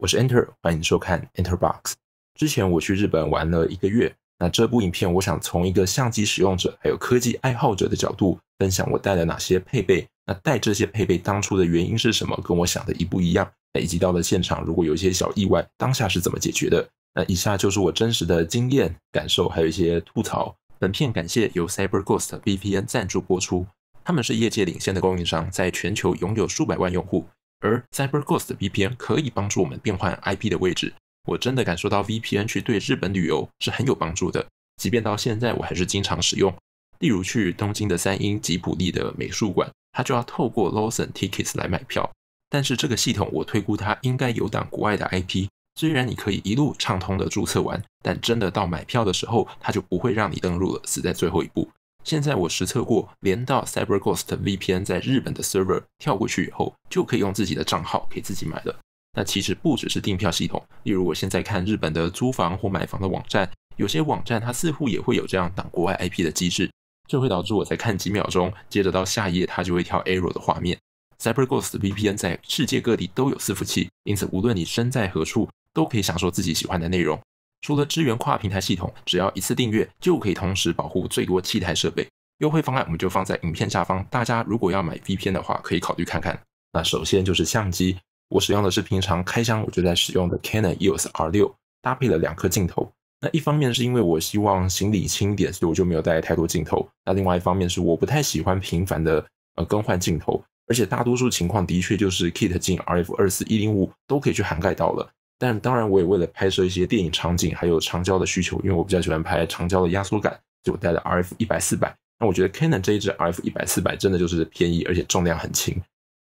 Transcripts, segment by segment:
我是 Enter，欢迎收看 Enterbox。之前我去日本玩了一个月，那这部影片我想从一个相机使用者还有科技爱好者的角度，分享我带了哪些配备。那带这些配备当初的原因是什么？跟我想的一不一样？那以及到了现场，如果有一些小意外，当下是怎么解决的？那以下就是我真实的经验感受，还有一些吐槽。本片感谢由 CyberGhost VPN 赞助播出，他们是业界领先的供应商，在全球拥有数百万用户。而 CyberGhost 的 VPN 可以帮助我们变换 IP 的位置。我真的感受到 VPN 去对日本旅游是很有帮助的，即便到现在我还是经常使用。例如去东京的三英吉普力的美术馆，它就要透过 Lawson Tickets 来买票。但是这个系统我推估它应该有挡国外的 IP，虽然你可以一路畅通的注册完，但真的到买票的时候，它就不会让你登录了，死在最后一步。现在我实测过，连到 CyberGhost VPN 在日本的 server 跳过去以后，就可以用自己的账号给自己买了。那其实不只是订票系统，例如我现在看日本的租房或买房的网站，有些网站它似乎也会有这样挡国外 IP 的机制，这会导致我在看几秒钟，接着到下一页它就会跳 error 的画面。CyberGhost VPN 在世界各地都有伺服器，因此无论你身在何处，都可以享受自己喜欢的内容。除了支援跨平台系统，只要一次订阅就可以同时保护最多七台设备。优惠方案我们就放在影片下方，大家如果要买 V 片的话，可以考虑看看。那首先就是相机，我使用的是平常开箱我就在使用的 Canon EOS R 六，搭配了两颗镜头。那一方面是因为我希望行李轻点，所以我就没有带太多镜头。那另外一方面是我不太喜欢频繁的呃更换镜头，而且大多数情况的确就是 Kit 镜 RF 二四一零五都可以去涵盖到了。但当然，我也为了拍摄一些电影场景，还有长焦的需求，因为我比较喜欢拍长焦的压缩感，就带了 R F 一百四百。那我觉得 Canon 这一支 R F 一百四百真的就是便宜，而且重量很轻。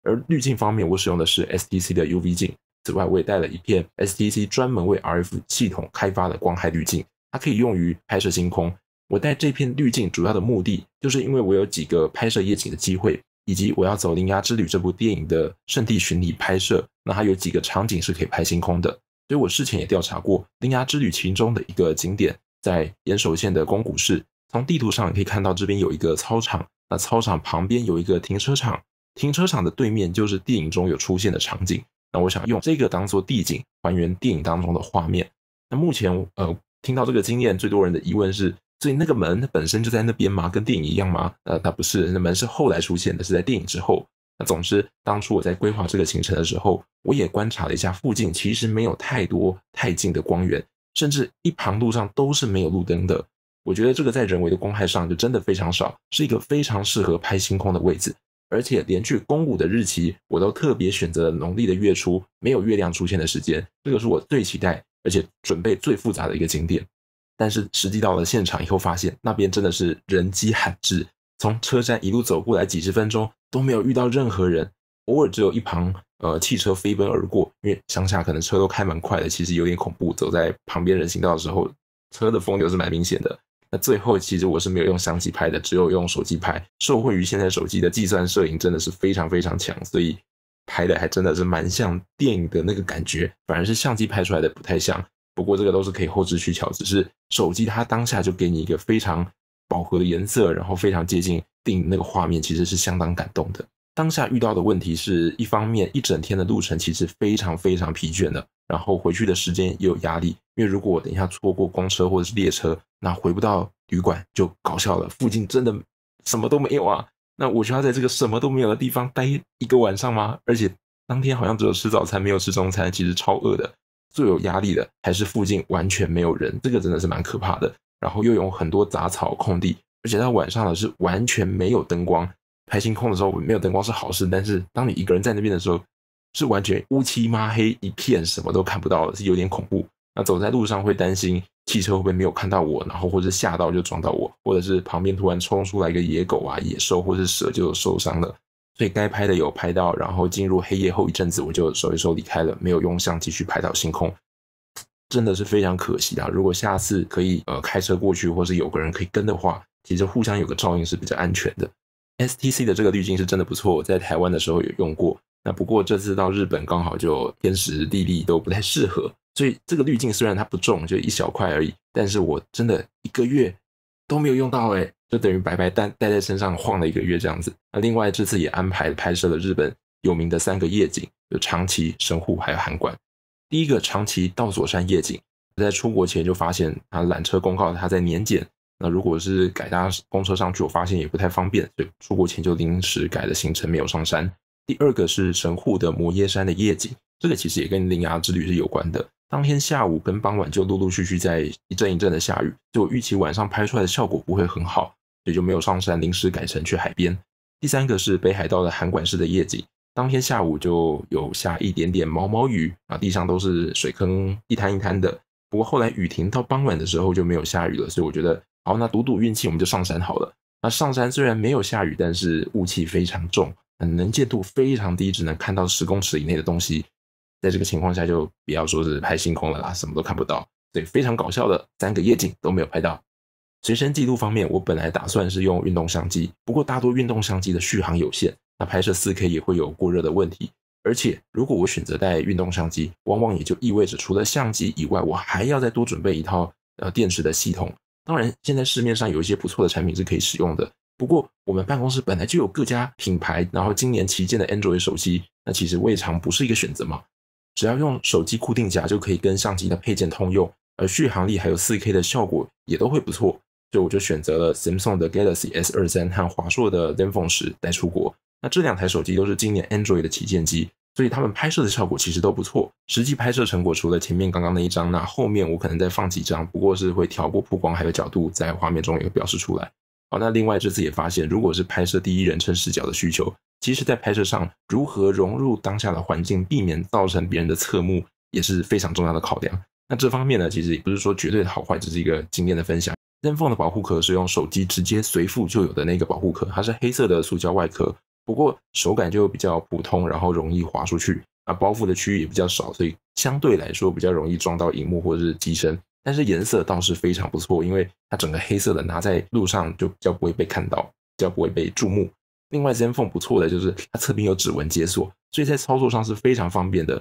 而滤镜方面，我使用的是 S T C 的 U V 镜。此外，我也带了一片 S T C 专门为 R F 系统开发的光害滤镜，它可以用于拍摄星空。我带这片滤镜主要的目的，就是因为我有几个拍摄夜景的机会。以及我要走《灵芽之旅》这部电影的圣地巡礼拍摄，那它有几个场景是可以拍星空的。所以我事前也调查过《灵芽之旅》其中的一个景点，在岩手县的宫古市。从地图上可以看到这边有一个操场，那操场旁边有一个停车场，停车场的对面就是电影中有出现的场景。那我想用这个当做地景，还原电影当中的画面。那目前呃，听到这个经验最多人的疑问是。所以那个门它本身就在那边吗？跟电影一样吗？呃，它不是，那门是后来出现的，是在电影之后。那总之，当初我在规划这个行程的时候，我也观察了一下附近，其实没有太多太近的光源，甚至一旁路上都是没有路灯的。我觉得这个在人为的光害上就真的非常少，是一个非常适合拍星空的位置。而且，连去公武的日期我都特别选择了农历的月初，没有月亮出现的时间。这个是我最期待，而且准备最复杂的一个景点。但是实际到了现场以后，发现那边真的是人迹罕至。从车站一路走过来几十分钟都没有遇到任何人，偶尔只有一旁呃汽车飞奔而过，因为乡下可能车都开蛮快的，其实有点恐怖。走在旁边人行道的时候，车的风流是蛮明显的。那最后其实我是没有用相机拍的，只有用手机拍。受惠于现在手机的计算摄影真的是非常非常强，所以拍的还真的是蛮像电影的那个感觉，反而是相机拍出来的不太像。不过这个都是可以后置取巧，只是手机它当下就给你一个非常饱和的颜色，然后非常接近定那个画面，其实是相当感动的。当下遇到的问题是一方面一整天的路程其实非常非常疲倦的，然后回去的时间也有压力，因为如果我等一下错过公车或者是列车，那回不到旅馆就搞笑了。附近真的什么都没有啊？那我就要在这个什么都没有的地方待一个晚上吗？而且当天好像只有吃早餐，没有吃中餐，其实超饿的。最有压力的还是附近完全没有人，这个真的是蛮可怕的。然后又有很多杂草空地，而且到晚上了是完全没有灯光。拍星空的时候没有灯光是好事，但是当你一个人在那边的时候，是完全乌漆抹黑一片，什么都看不到，是有点恐怖。那走在路上会担心汽车会不会没有看到我，然后或者吓到就撞到我，或者是旁边突然冲出来一个野狗啊、野兽或者蛇就受伤了。所以该拍的有拍到，然后进入黑夜后一阵子，我就收一收离开了，没有用相机去拍到星空，真的是非常可惜啊！如果下次可以呃开车过去，或是有个人可以跟的话，其实互相有个照应是比较安全的。STC 的这个滤镜是真的不错，在台湾的时候有用过，那不过这次到日本刚好就天时地利都不太适合，所以这个滤镜虽然它不重，就一小块而已，但是我真的一个月都没有用到哎。就等于白白带带在身上晃了一个月这样子。那另外这次也安排拍摄了日本有名的三个夜景，有长崎、神户还有函馆。第一个长崎道祖山夜景，在出国前就发现它缆车公告它在年检，那如果是改搭公车上去，我发现也不太方便，所以出国前就临时改了行程，没有上山。第二个是神户的摩耶山的夜景，这个其实也跟铃芽之旅是有关的。当天下午跟傍晚就陆陆续续在一阵一阵的下雨，就预期晚上拍出来的效果不会很好。也就没有上山，临时改成去海边。第三个是北海道的函馆市的夜景。当天下午就有下一点点毛毛雨啊，地上都是水坑，一滩一滩的。不过后来雨停到傍晚的时候就没有下雨了，所以我觉得好，那赌赌运气我们就上山好了。那上山虽然没有下雨，但是雾气非常重，能见度非常低，只能看到十公尺以内的东西。在这个情况下就不要说是拍星空了啦，什么都看不到。对，非常搞笑的三个夜景都没有拍到。随身记录方面，我本来打算是用运动相机，不过大多运动相机的续航有限，那拍摄 4K 也会有过热的问题。而且如果我选择带运动相机，往往也就意味着除了相机以外，我还要再多准备一套呃电池的系统。当然，现在市面上有一些不错的产品是可以使用的。不过我们办公室本来就有各家品牌，然后今年旗舰的 Android 手机，那其实未尝不是一个选择嘛。只要用手机固定夹就可以跟相机的配件通用，而续航力还有 4K 的效果也都会不错。所以我就选择了 Samsung 的 Galaxy S 二三和华硕的 Zenfone 十带出国。那这两台手机都是今年 Android 的旗舰机，所以他们拍摄的效果其实都不错。实际拍摄成果除了前面刚刚那一张，那后面我可能再放几张，不过是会调过曝光还有角度，在画面中也会表示出来。好，那另外这次也发现，如果是拍摄第一人称视角的需求，其实在拍摄上如何融入当下的环境，避免造成别人的侧目，也是非常重要的考量。那这方面呢，其实也不是说绝对的好坏，只是一个经验的分享。ZenFone 的保护壳是用手机直接随附就有的那个保护壳，它是黑色的塑胶外壳，不过手感就比较普通，然后容易滑出去，啊包覆的区域也比较少，所以相对来说比较容易撞到荧幕或者是机身，但是颜色倒是非常不错，因为它整个黑色的拿在路上就比较不会被看到，比较不会被注目。另外 ZenFone 不错的就是它侧边有指纹解锁，所以在操作上是非常方便的。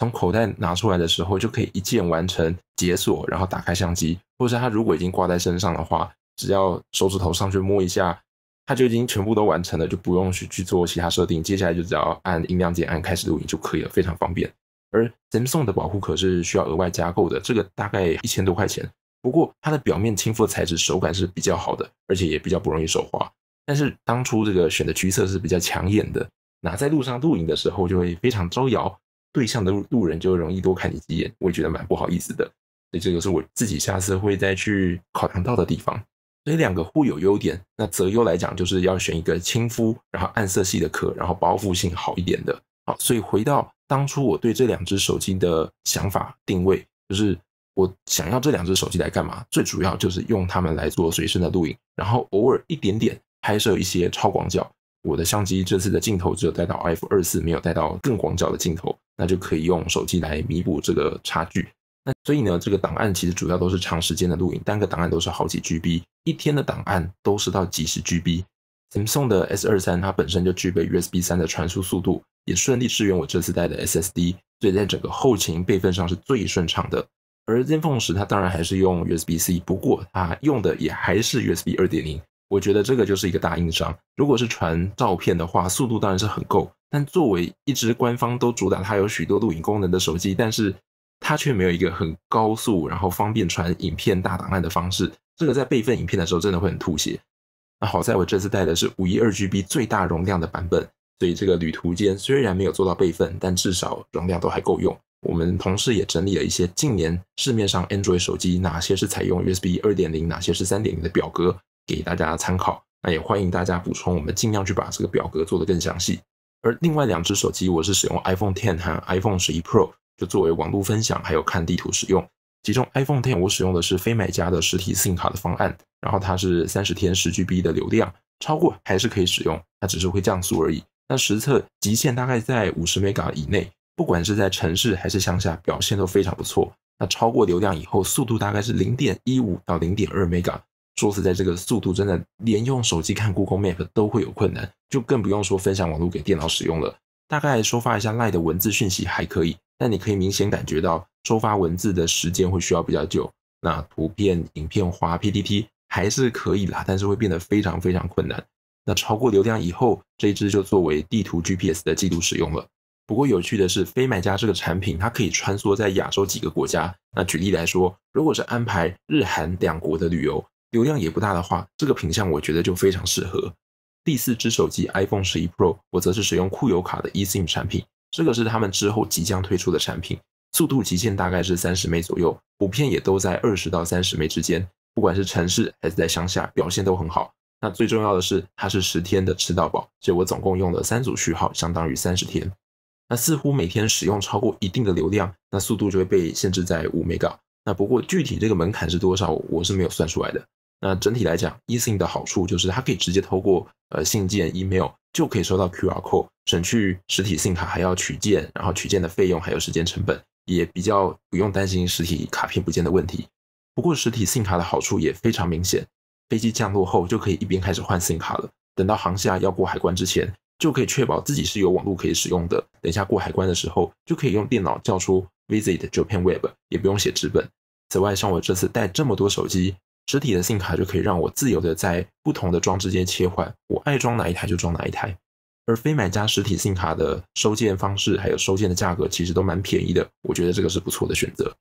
从口袋拿出来的时候就可以一键完成解锁，然后打开相机，或者是它如果已经挂在身上的话，只要手指头上去摸一下，它就已经全部都完成了，就不用去去做其他设定。接下来就只要按音量键按开始录音就可以了，非常方便。而 Samsung 的保护壳是需要额外加购的，这个大概一千多块钱。不过它的表面亲肤材质，手感是比较好的，而且也比较不容易手滑。但是当初这个选的橘色是比较抢眼的，拿在路上露影的时候就会非常招摇。对象的路人就容易多看你几眼，我也觉得蛮不好意思的，所以这个是我自己下次会再去考量到的地方。所以两个互有优点，那择优来讲，就是要选一个亲肤，然后暗色系的壳，然后包覆性好一点的。好，所以回到当初我对这两只手机的想法定位，就是我想要这两只手机来干嘛？最主要就是用它们来做随身的录影，然后偶尔一点点拍摄一些超广角。我的相机这次的镜头只有带到 F 二四，没有带到更广角的镜头。那就可以用手机来弥补这个差距。那所以呢，这个档案其实主要都是长时间的录影，单个档案都是好几 GB，一天的档案都是到几十 GB。z e n f n S 二三它本身就具备 USB 三的传输速度，也顺利支援我这次带的 SSD，所以在整个后勤备份上是最顺畅的。而 Zenfone 十它当然还是用 USB C，不过它用的也还是 USB 二点零。我觉得这个就是一个大硬伤。如果是传照片的话，速度当然是很够。但作为一支官方都主打它有许多录影功能的手机，但是它却没有一个很高速，然后方便传影片大档案的方式。这个在备份影片的时候真的会很吐血。那好在我这次带的是五一二 G B 最大容量的版本，所以这个旅途间虽然没有做到备份，但至少容量都还够用。我们同事也整理了一些近年市面上 Android 手机哪些是采用 USB 二点零，哪些是三点零的表格。给大家参考，那也欢迎大家补充，我们尽量去把这个表格做得更详细。而另外两只手机，我是使用 iPhone 10和 iPhone 11 Pro，就作为网络分享还有看地图使用。其中 iPhone 10我使用的是非买家的实体 SIM 卡的方案，然后它是三十天十 G B 的流量，超过还是可以使用，它只是会降速而已。那实测极限大概在五十 m b 以内，不管是在城市还是乡下，表现都非常不错。那超过流量以后，速度大概是零点一五到零点二 m b p 说实在，这个速度真的连用手机看 Google Map 都会有困难，就更不用说分享网络给电脑使用了。大概收发一下 l i v e 的文字讯息还可以，但你可以明显感觉到收发文字的时间会需要比较久。那图片、影片、花 PPT 还是可以啦，但是会变得非常非常困难。那超过流量以后，这一支就作为地图 GPS 的记录使用了。不过有趣的是，非买家这个产品它可以穿梭在亚洲几个国家。那举例来说，如果是安排日韩两国的旅游，流量也不大的话，这个品相我觉得就非常适合。第四只手机 iPhone 十一 Pro，我则是使用酷游卡的 eSIM 产品，这个是他们之后即将推出的产品，速度极限大概是三十枚左右，普遍也都在二十到三十枚之间。不管是城市还是在乡下，表现都很好。那最重要的是它是十天的吃到饱，所以我总共用了三组序号，相当于三十天。那似乎每天使用超过一定的流量，那速度就会被限制在五 m 港。那不过具体这个门槛是多少，我是没有算出来的。那整体来讲 e s i m 的好处就是它可以直接透过呃信件、email 就可以收到 QR code，省去实体信卡还要取件，然后取件的费用还有时间成本也比较不用担心实体卡片不见的问题。不过实体信卡的好处也非常明显，飞机降落后就可以一边开始换信卡了，等到航下要过海关之前就可以确保自己是有网络可以使用的，等一下过海关的时候就可以用电脑叫出 Visit Japan Web，也不用写纸本。此外，像我这次带这么多手机。实体的信卡就可以让我自由的在不同的装置间切换，我爱装哪一台就装哪一台，而非买家实体信卡的收件方式还有收件的价格其实都蛮便宜的，我觉得这个是不错的选择。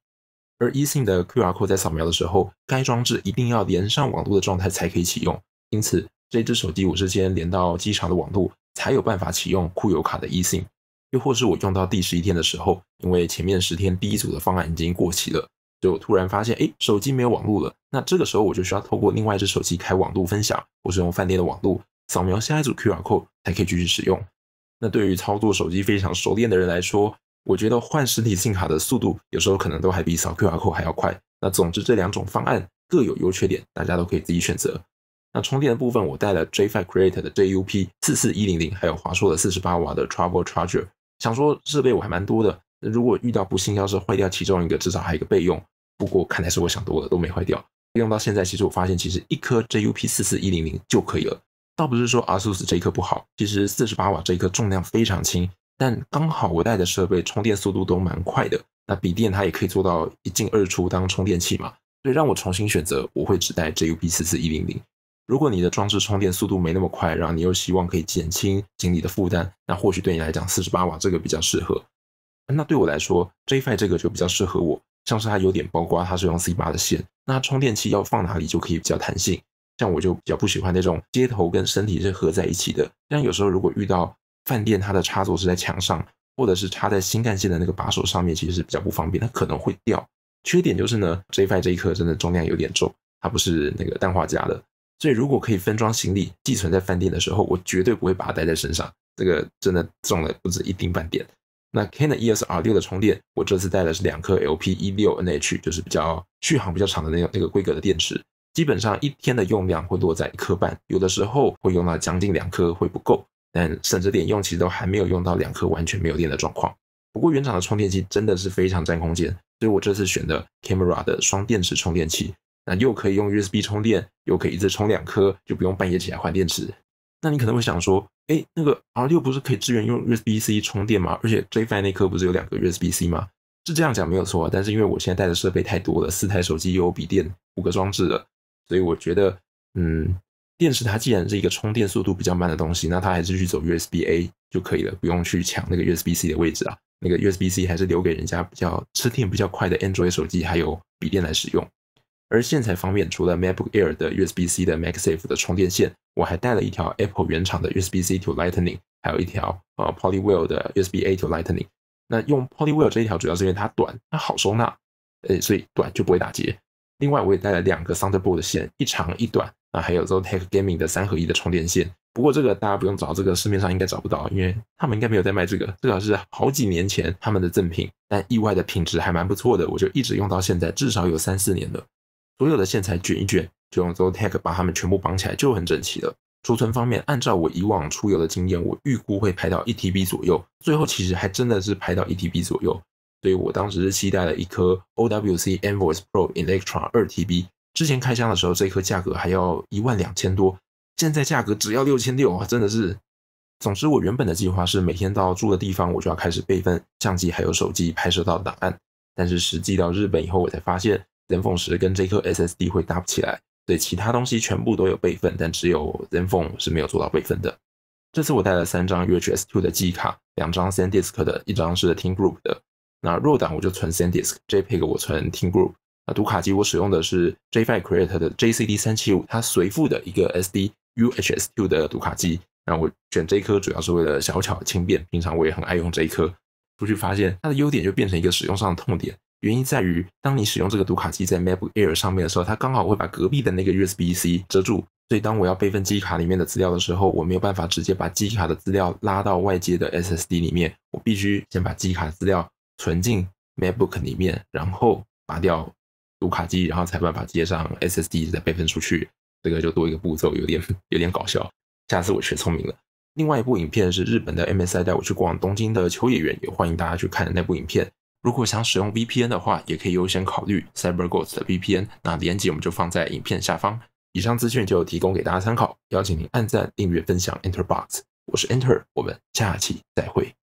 而 eSIM 的 QR code 在扫描的时候，该装置一定要连上网络的状态才可以启用，因此这只手机我是先连到机场的网络才有办法启用酷友卡的 eSIM，又或是我用到第十一天的时候，因为前面十天第一组的方案已经过期了。就突然发现，哎，手机没有网络了。那这个时候我就需要透过另外一只手机开网络分享，或是用饭店的网络，扫描下一组 QR code 才可以继续使用。那对于操作手机非常熟练的人来说，我觉得换实体信卡的速度，有时候可能都还比扫 QR code 还要快。那总之，这两种方案各有优缺点，大家都可以自己选择。那充电的部分，我带了 J5 Creator 的 JUP 四四一零零，还有华硕的四十八瓦的 Travel Charger。想说设备我还蛮多的。如果遇到不幸，要是坏掉其中一个，至少还有一个备用。不过看来是我想多了，都没坏掉。用到现在，其实我发现，其实一颗 JUP 四四一零零就可以了。倒不是说 ASUS 这一颗不好，其实四十八瓦这一颗重量非常轻，但刚好我带的设备充电速度都蛮快的。那笔电它也可以做到一进二出，当充电器嘛。所以让我重新选择，我会只带 JUP 四四一零零。如果你的装置充电速度没那么快，然后你又希望可以减轻行李的负担，那或许对你来讲四十八瓦这个比较适合。那对我来说 j f i 这个就比较适合我，像是它有点包括它是用 C 八的线，那充电器要放哪里就可以比较弹性。像我就比较不喜欢那种接头跟身体是合在一起的，像有时候如果遇到饭店，它的插座是在墙上，或者是插在新干线的那个把手上面，其实是比较不方便，它可能会掉。缺点就是呢 j f i 这一颗真的重量有点重，它不是那个氮化镓的，所以如果可以分装行李寄存在饭店的时候，我绝对不会把它带在身上，这个真的重了不止一丁半点。那 Canon EOS R6 的充电，我这次带的是两颗 LP16NH，就是比较续航比较长的那个那个规格的电池。基本上一天的用量会落在一颗半，有的时候会用到将近两颗会不够，但省着点用，其实都还没有用到两颗完全没有电的状况。不过原厂的充电器真的是非常占空间，所以我这次选的 Camera 的双电池充电器，那又可以用 USB 充电，又可以一次充两颗，就不用半夜起来换电池。那你可能会想说，哎，那个 R 六不是可以支援用 USB C 充电吗？而且 J Five 那颗不是有两个 USB C 吗？是这样讲没有错，但是因为我现在带的设备太多了，四台手机又有笔电，五个装置了，所以我觉得，嗯，电池它既然是一个充电速度比较慢的东西，那它还是去走 USB A 就可以了，不用去抢那个 USB C 的位置啊。那个 USB C 还是留给人家比较吃电比较快的 Android 手机还有笔电来使用。而线材方面，除了 MacBook Air 的 USB-C 的 MagSafe 的充电线，我还带了一条 Apple 原厂的 USB-C to Lightning，还有一条呃 Polywire 的 USB-A to Lightning。那用 Polywire 这一条，主要是因为它短，它好收纳，呃，所以短就不会打结。另外，我也带了两个 Thunderbolt 的线，一长一短啊，还有 Zotac Gaming 的三合一的充电线。不过这个大家不用找，这个市面上应该找不到，因为他们应该没有在卖这个，这个是好几年前他们的赠品，但意外的品质还蛮不错的，我就一直用到现在，至少有三四年了。所有的线材卷一卷，就用 z o t a g 把它们全部绑起来，就很整齐了。储存方面，按照我以往出游的经验，我预估会拍到一 TB 左右，最后其实还真的是拍到一 TB 左右。所以我当时是期待了一颗 OWC e n v o y s Pro Electron 二 TB。之前开箱的时候，这颗价格还要一万两千多，现在价格只要六千六啊，真的是。总之，我原本的计划是每天到住的地方，我就要开始备份相机还有手机拍摄到的档案。但是实际到日本以后，我才发现。Zenfone 十跟这颗 SSD 会搭不起来，所以其他东西全部都有备份，但只有 Zenfone 是没有做到备份的。这次我带了三张 UHS-II 的记忆卡，两张 SanDisk 的，一张是 Team Group 的。那弱档我就存 SanDisk，JPEG 我存 Team Group。那读卡机我使用的是 JF Create 的 JCD 三七五，它随附的一个 SD UHS-II 的读卡机。那我选这一颗主要是为了小巧轻便，平常我也很爱用这一颗。出去发现它的优点就变成一个使用上的痛点。原因在于，当你使用这个读卡机在 MacBook Air 上面的时候，它刚好会把隔壁的那个 USB C 遮住，所以当我要备份记忆卡里面的资料的时候，我没有办法直接把记忆卡的资料拉到外接的 SSD 里面，我必须先把记忆卡资料存进 MacBook 里面，然后拔掉读卡机，然后才办法接上 SSD 再备份出去，这个就多一个步骤，有点有点搞笑。下次我学聪明了。另外一部影片是日本的 MSI 带我去逛东京的秋叶原，也欢迎大家去看那部影片。如果想使用 VPN 的话，也可以优先考虑 CyberGhost 的 VPN。那连接我们就放在影片下方。以上资讯就提供给大家参考，邀请您按赞、订阅、分享。Enterbox，我是 Enter，我们下期再会。